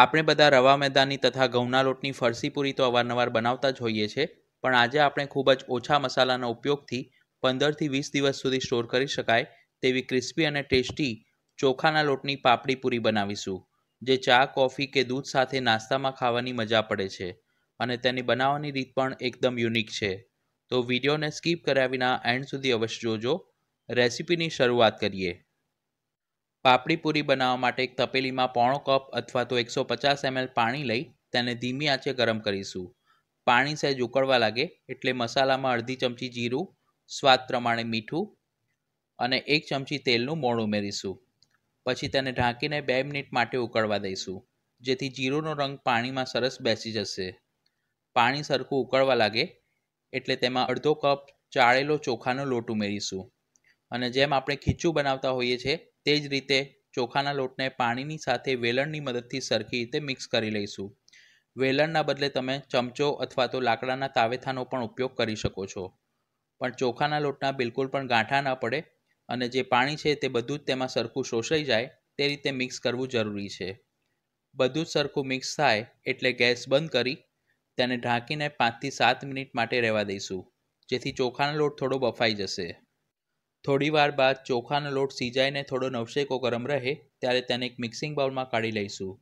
આપણે બધા રવા મેદાની તથા ઘઉંના લોટની ફરસી પૂરી તો અવારનવાર બનાવતા જ હોઈએ છીએ પણ આજે આપણે ખૂબ જ ઓછા મસાલાના ઉપયોગથી પંદરથી વીસ દિવસ સુધી સ્ટોર કરી શકાય તેવી ક્રિસ્પી અને ટેસ્ટી ચોખાના લોટની પાપડી પૂરી બનાવીશું જે ચા કોફી કે દૂધ સાથે નાસ્તામાં ખાવાની મજા પડે છે અને તેની બનાવવાની રીત પણ એકદમ યુનિક છે તો વિડીયોને સ્કીપ કર્યા વિના એન્ડ સુધી અવશ્ય જોજો રેસિપીની શરૂઆત કરીએ પાપડી પૂરી બનાવવા માટે એક તપેલીમાં પોણો કપ અથવા તો એકસો પચાસ એમએલ પાણી લઈ તેને ધીમી આંચે ગરમ કરીશું પાણી સહેજ ઉકળવા લાગે એટલે મસાલામાં અડધી ચમચી જીરું સ્વાદ પ્રમાણે મીઠું અને એક ચમચી તેલનું મોણ ઉમેરીશું પછી તેને ઢાંકીને બે મિનિટ માટે ઉકળવા દઈશું જેથી જીરોનો રંગ પાણીમાં સરસ બેસી જશે પાણી સરખું ઉકળવા લાગે એટલે તેમાં અડધો કપ ચાળેલો ચોખાનો લોટ ઉમેરીશું અને જેમ આપણે ખીચું બનાવતા હોઈએ છીએ તે જ રીતે ચોખાના લોટને પાણીની સાથે વેલણની મદદથી સરખી રીતે મિક્સ કરી લઈશું વેલણના બદલે તમે ચમચો અથવા તો લાકડાના તાવેથાનો પણ ઉપયોગ કરી શકો છો પણ ચોખાના લોટના બિલકુલ પણ ગાંઠા ન પડે અને જે પાણી છે તે બધું જ તેમાં સરખું શોષાઈ જાય તે રીતે મિક્સ કરવું જરૂરી છે બધું જ સરખું મિક્સ થાય એટલે ગેસ બંધ કરી તેને ઢાંકીને પાંચથી સાત મિનિટ માટે રહેવા દઈશું જેથી ચોખાનો લોટ થોડો બફાઈ જશે થોડી વાર બાદ ચોખાનો લોટ સીજાઈને થોડો નવશેકો ગરમ રહે ત્યારે તેને એક મિક્સિંગ બાઉલમાં કાઢી લઈશું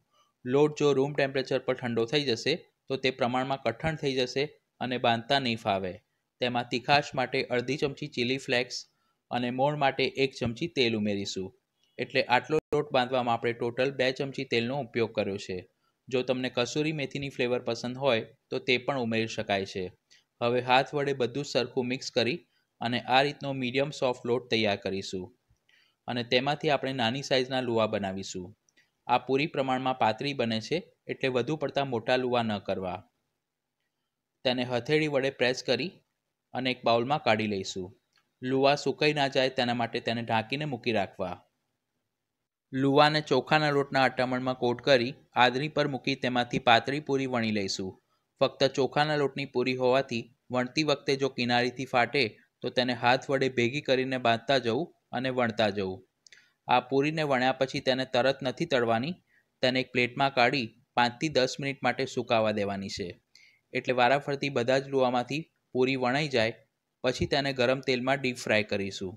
લોટ જો રૂમ ટેમ્પરેચર પર ઠંડો થઈ જશે તો તે પ્રમાણમાં કઠણ થઈ જશે અને બાંધતા નહીં ફાવે તેમાં તીખાશ માટે અડધી ચમચી ચીલી ફ્લેક્સ અને મોણ માટે એક ચમચી તેલ ઉમેરીશું એટલે આટલો લોટ બાંધવામાં આપણે ટોટલ બે ચમચી તેલનો ઉપયોગ કર્યો છે જો તમને કસૂરી મેથીની ફ્લેવર પસંદ હોય તો તે પણ ઉમેરી શકાય છે હવે હાથ વડે બધું સરખું મિક્સ કરી અને આ રીતનો મીડિયમ સોફ્ટ લોટ તૈયાર કરીશું અને તેમાંથી આપણે નાની સાઇઝના લુવા બનાવીશું આ પૂરી પ્રમાણમાં પાતળી બને છે એટલે વધુ પડતા મોટા લુવા ન કરવા તેને હથેળી વડે પ્રેસ કરી અને એક બાઉલમાં કાઢી લઈશું લુવા સુકાઈ ના જાય તેના માટે તેને ઢાંકીને મૂકી રાખવા લુવાને ચોખાના લોટના અટામણમાં કોટ કરી આદરી પર મૂકી તેમાંથી પાતળી પૂરી વણી લઈશું ફક્ત ચોખાના લોટની પૂરી હોવાથી વણતી વખતે જો કિનારીથી ફાટે તો તેને હાથ વડે ભેગી કરીને બાંધતા જવું અને વણતા જવું આ પૂરીને વણ્યા પછી તેને તરત નથી તળવાની તેને એક પ્લેટમાં કાઢી પાંચથી દસ મિનિટ માટે સુકાવા દેવાની છે એટલે વારાફરતી બધા જ લોહામાંથી પૂરી વણાઈ જાય પછી તેને ગરમ તેલમાં ડીપ ફ્રાય કરીશું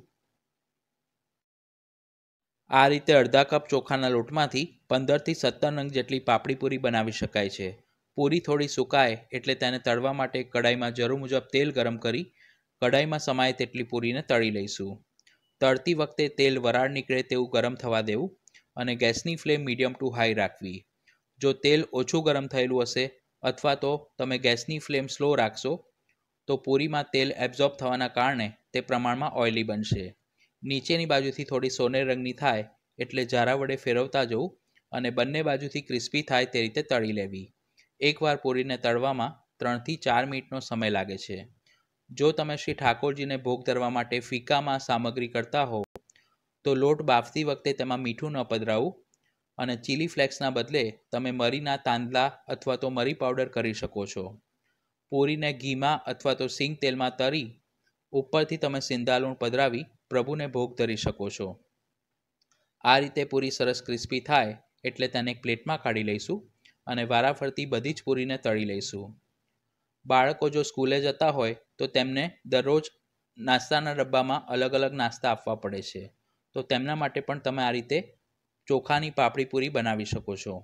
આ રીતે અડધા કપ ચોખાના લોટમાંથી પંદરથી સત્તર અંગ જેટલી પાપડી પૂરી બનાવી શકાય છે પૂરી થોડી સુકાય એટલે તેને તળવા માટે કડાઈમાં જરૂર મુજબ તેલ ગરમ કરી કઢાઈમાં સમાય તેટલી પૂરીને તળી લઈશું તળતી વખતે તેલ વરાળ નીકળે તેવું ગરમ થવા દેવું અને ગેસની ફ્લેમ મીડિયમ ટુ હાઈ રાખવી જો તેલ ઓછું ગરમ થયેલું હશે અથવા તો તમે ગેસની ફ્લેમ સ્લો રાખશો તો પૂરીમાં તેલ એબ્ઝોર્બ થવાના કારણે તે પ્રમાણમાં ઓઇલી બનશે નીચેની બાજુથી થોડી સોનેર રંગની થાય એટલે જારા વડે ફેરવતા જવું અને બંને બાજુથી ક્રિસ્પી થાય તે રીતે તળી લેવી એકવાર પૂરીને તળવામાં ત્રણથી ચાર મિનિટનો સમય લાગે છે જો તમે શ્રી ઠાકોરજીને ભોગ ધરવા માટે ફીકામાં સામગ્રી કરતા હો તો લોટ બાફતી વખતે તેમાં મીઠું ન પધરાવું અને ચીલી ફ્લેક્સના બદલે તમે મરીના તાંદલા અથવા તો મરી પાવડર કરી શકો છો પૂરીને ઘીમાં અથવા તો સિંગ તેલમાં તરી ઉપરથી તમે સિંધાલુણ પધરાવી પ્રભુને ભોગ ધરી શકો છો આ રીતે પૂરી સરસ ક્રિસ્પી થાય એટલે તેને એક પ્લેટમાં કાઢી લઈશું અને વારાફરતી બધી જ પૂરીને તળી લઈશું બાળકો જો સ્કૂલે જતા હોય તો તેમને દરરોજ નાસ્તાના ડબ્બામાં અલગ અલગ નાસ્તા આપવા પડે છે તો તેમના માટે પણ તમે આ રીતે ચોખાની પાપડી પૂરી બનાવી શકો છો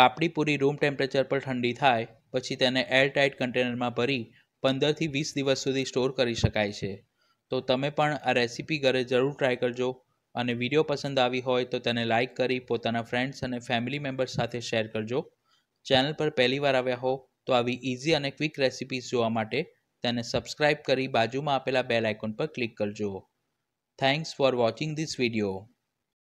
પાપડી પૂરી રૂમ ટેમ્પરેચર પર ઠંડી થાય પછી તેને એરટાઇટ કન્ટેનરમાં ભરી પંદરથી વીસ દિવસ સુધી સ્ટોર કરી શકાય છે તો તમે પણ આ રેસીપી ઘરે જરૂર ટ્રાય કરજો અને વિડીયો પસંદ આવી હોય તો તેને લાઇક કરી પોતાના ફ્રેન્ડ્સ અને ફેમિલી મેમ્બર્સ સાથે શેર કરજો ચેનલ પર પહેલીવાર આવ્યા હો તો આવી ઇઝી અને ક્વિક રેસિપીઝ જોવા માટે તેને સબસ્ક્રાઇબ કરી બાજુમાં આપેલા બેલ આઇકોન પર ક્લિક કરજો thanks for watching this video